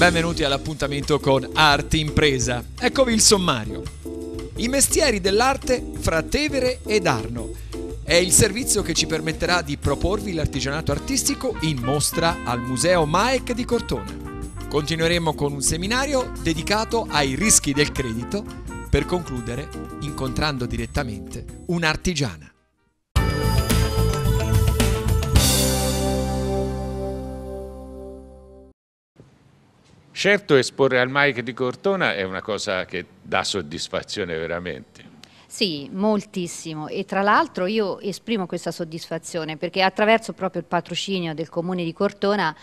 Benvenuti all'appuntamento con Arte Impresa. Eccovi il sommario. I mestieri dell'arte fra Tevere ed Arno. È il servizio che ci permetterà di proporvi l'artigianato artistico in mostra al Museo Maec di Cortona. Continueremo con un seminario dedicato ai rischi del credito per concludere incontrando direttamente un'artigiana. Certo esporre al Mike di Cortona è una cosa che dà soddisfazione veramente. Sì, moltissimo e tra l'altro io esprimo questa soddisfazione perché attraverso proprio il patrocinio del comune di Cortona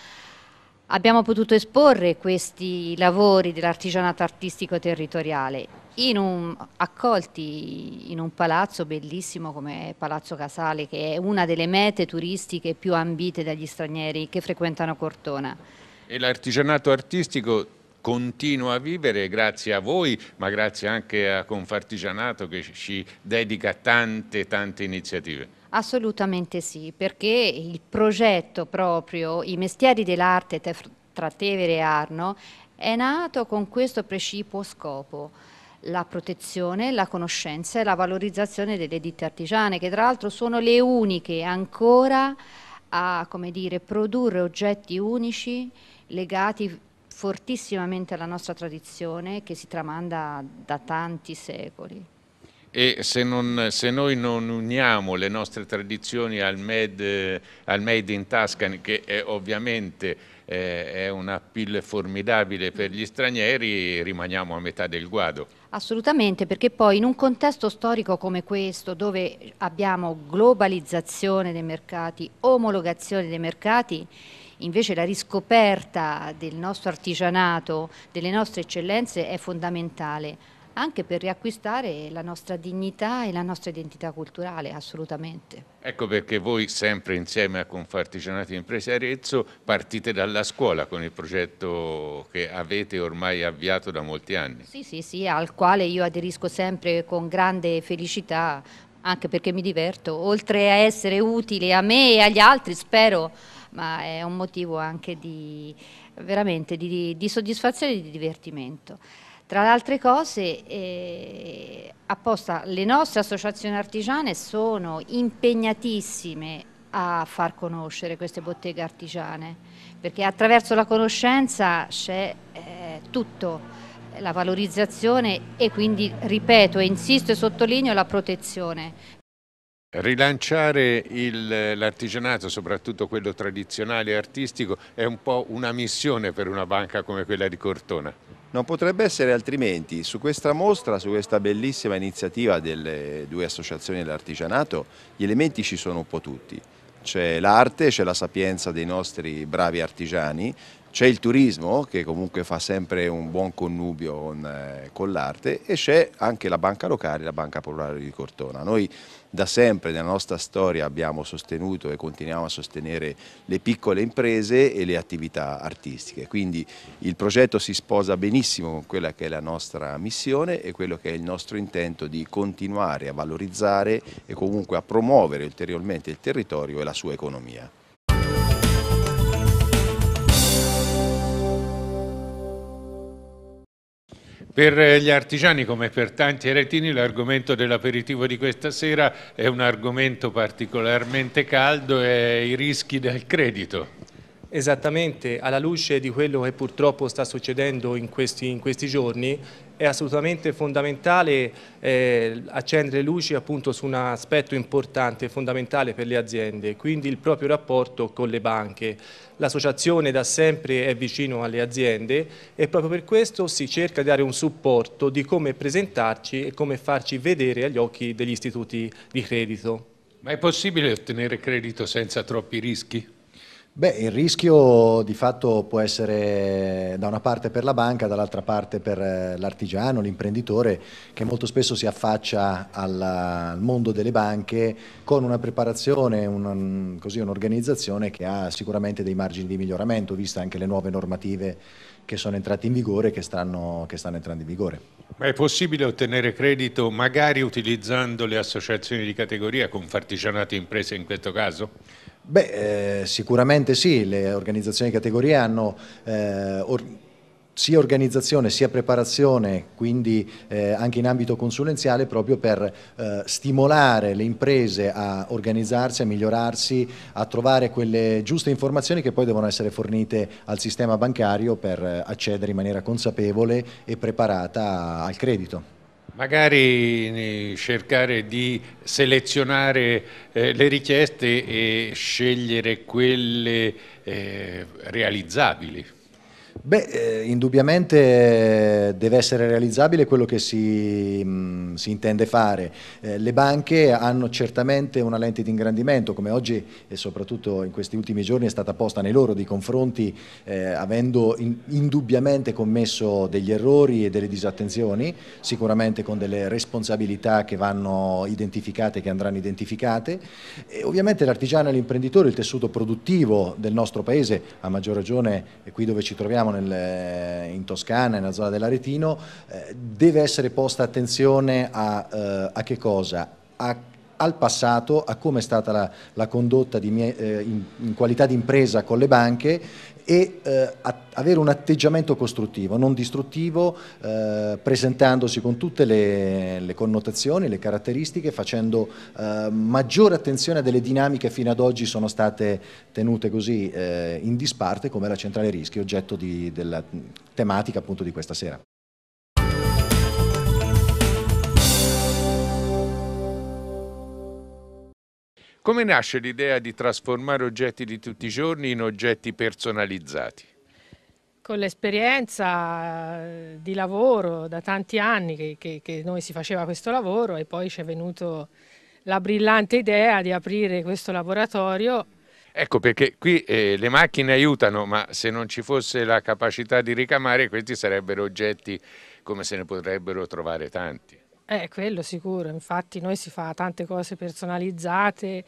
abbiamo potuto esporre questi lavori dell'artigianato artistico territoriale in un, accolti in un palazzo bellissimo come Palazzo Casale che è una delle mete turistiche più ambite dagli stranieri che frequentano Cortona. E l'artigianato artistico continua a vivere grazie a voi, ma grazie anche a Confartigianato che ci dedica tante, tante iniziative. Assolutamente sì, perché il progetto proprio, i mestieri dell'arte tra Tevere e Arno, è nato con questo precipuo scopo la protezione, la conoscenza e la valorizzazione delle ditte artigiane, che tra l'altro sono le uniche ancora a dire, produrre oggetti unici legati fortissimamente alla nostra tradizione che si tramanda da tanti secoli. E se, non, se noi non uniamo le nostre tradizioni al Made, al made in Tuscany, che è ovviamente eh, è una pill formidabile per gli stranieri, rimaniamo a metà del guado. Assolutamente, perché poi in un contesto storico come questo, dove abbiamo globalizzazione dei mercati, omologazione dei mercati, Invece la riscoperta del nostro artigianato, delle nostre eccellenze è fondamentale anche per riacquistare la nostra dignità e la nostra identità culturale, assolutamente. Ecco perché voi sempre insieme a Confartigianati Imprese Arezzo partite dalla scuola con il progetto che avete ormai avviato da molti anni. Sì, sì, sì, al quale io aderisco sempre con grande felicità, anche perché mi diverto, oltre a essere utile a me e agli altri, spero ma è un motivo anche di, veramente di, di soddisfazione e di divertimento. Tra le altre cose, eh, apposta, le nostre associazioni artigiane sono impegnatissime a far conoscere queste botteghe artigiane, perché attraverso la conoscenza c'è eh, tutto, la valorizzazione e quindi, ripeto, insisto e sottolineo, la protezione, Rilanciare l'artigianato, soprattutto quello tradizionale e artistico, è un po' una missione per una banca come quella di Cortona. Non potrebbe essere altrimenti. Su questa mostra, su questa bellissima iniziativa delle due associazioni dell'artigianato, gli elementi ci sono un po' tutti c'è l'arte, c'è la sapienza dei nostri bravi artigiani, c'è il turismo che comunque fa sempre un buon connubio con, eh, con l'arte e c'è anche la banca locale, la banca popolare di Cortona. Noi da sempre nella nostra storia abbiamo sostenuto e continuiamo a sostenere le piccole imprese e le attività artistiche, quindi il progetto si sposa benissimo con quella che è la nostra missione e quello che è il nostro intento di continuare a valorizzare e comunque a promuovere ulteriormente il territorio e la sua economia. Per gli artigiani come per tanti eretini l'argomento dell'aperitivo di questa sera è un argomento particolarmente caldo e i rischi del credito esattamente alla luce di quello che purtroppo sta succedendo in questi, in questi giorni è assolutamente fondamentale eh, accendere luci appunto su un aspetto importante e fondamentale per le aziende, quindi il proprio rapporto con le banche. L'associazione da sempre è vicino alle aziende e proprio per questo si cerca di dare un supporto di come presentarci e come farci vedere agli occhi degli istituti di credito. Ma è possibile ottenere credito senza troppi rischi? Beh, il rischio di fatto può essere da una parte per la banca, dall'altra parte per eh, l'artigiano, l'imprenditore che molto spesso si affaccia al mondo delle banche con una preparazione, un'organizzazione che ha sicuramente dei margini di miglioramento, viste anche le nuove normative che sono entrate in vigore e che, che stanno entrando in vigore. Ma è possibile ottenere credito magari utilizzando le associazioni di categoria, con Fartigianato Imprese in questo caso? Beh, eh, sicuramente sì, le organizzazioni di categoria hanno eh, or sia organizzazione sia preparazione, quindi eh, anche in ambito consulenziale proprio per eh, stimolare le imprese a organizzarsi, a migliorarsi, a trovare quelle giuste informazioni che poi devono essere fornite al sistema bancario per accedere in maniera consapevole e preparata al credito. Magari eh, cercare di selezionare eh, le richieste e scegliere quelle eh, realizzabili. Beh, eh, indubbiamente eh, deve essere realizzabile quello che si, mh, mm, si intende fare. Eh, le banche hanno certamente una lente di ingrandimento, come oggi e soprattutto in questi ultimi giorni è stata posta nei loro di confronti, eh, avendo in, indubbiamente commesso degli errori e delle disattenzioni, sicuramente con delle responsabilità che vanno identificate, che andranno identificate. E ovviamente l'artigiano e l'imprenditore, il tessuto produttivo del nostro Paese, a maggior ragione eh, qui dove ci troviamo, nel, in Toscana, nella zona dell'Aretino, eh, deve essere posta attenzione a, eh, a che cosa? A al passato, a come è stata la, la condotta mie, eh, in, in, qualità di impresa con le banche e eh, avere un atteggiamento costruttivo, non distruttivo, eh, presentandosi con tutte le, le, connotazioni, le caratteristiche, facendo eh, maggiore attenzione a delle dinamiche che fino ad oggi sono state tenute così eh, in disparte come la centrale rischi, oggetto di, della tematica appunto di questa sera. Come nasce l'idea di trasformare oggetti di tutti i giorni in oggetti personalizzati? Con l'esperienza eh, di lavoro da tanti anni che, che, che, noi si faceva questo lavoro e poi ci è venuto la brillante idea di aprire questo laboratorio. Ecco perché qui eh, le macchine aiutano, ma se non ci fosse la capacità di ricamare questi sarebbero oggetti come se ne potrebbero trovare tanti. Eh, quello sicuro, infatti noi si fa tante cose personalizzate,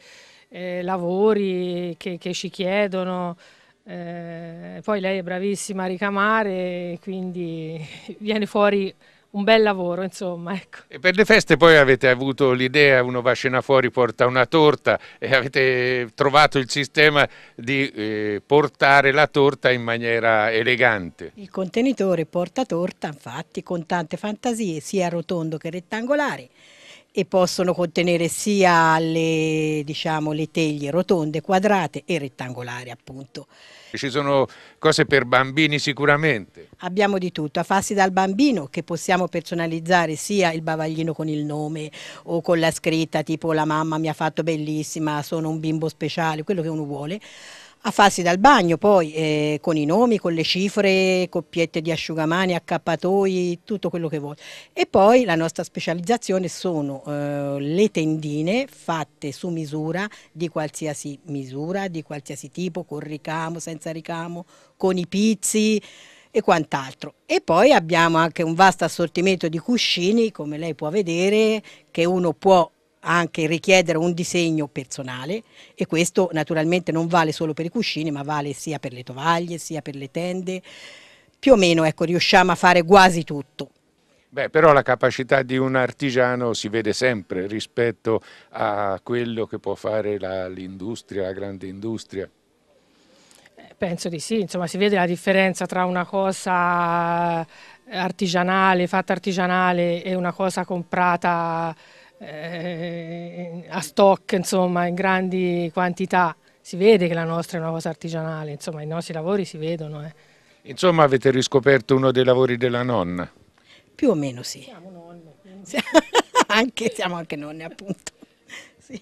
eh, lavori che, che, ci chiedono, eh, poi lei è bravissima a ricamare, quindi viene fuori un bel lavoro, insomma. Ecco. E per le feste poi avete avuto l'idea, uno va a cena fuori, porta una torta e avete trovato il sistema di eh, portare la torta in maniera elegante. Il contenitore porta torta, infatti, con tante fantasie, sia rotondo che rettangolare e possono contenere sia le, diciamo, le teglie rotonde, quadrate e rettangolari appunto. Ci sono cose per bambini sicuramente. Abbiamo di tutto, a farsi dal bambino che possiamo personalizzare sia il bavaglino con il nome o con la scritta tipo la mamma mi ha fatto bellissima, sono un bimbo speciale, quello che uno vuole a farsi dal bagno poi eh, con i nomi, con le cifre, coppiette di asciugamani, accappatoi, tutto quello che vuoi. E poi la nostra specializzazione sono eh, le tendine fatte su misura di qualsiasi misura, di qualsiasi tipo, con ricamo, senza ricamo, con i pizzi e quant'altro. E poi abbiamo anche un vasto assortimento di cuscini, come lei può vedere, che uno può anche richiedere un disegno personale e questo naturalmente non vale solo per i cuscini ma vale sia per le tovaglie sia per le tende, più o meno ecco, riusciamo a fare quasi tutto. Beh, però la capacità di un artigiano si vede sempre rispetto a quello che può fare l'industria, la, la grande industria. Eh, penso di sì, insomma si vede la differenza tra una cosa eh, artigianale, fatta artigianale e una cosa comprata eh, a stock, insomma, in grandi quantità. Si vede che la nostra è una cosa artigianale, insomma, i nostri lavori si vedono. Eh. Insomma, avete riscoperto uno dei lavori della nonna? Più o meno sì. Siamo nonne. anche, siamo anche nonne, appunto. Sì.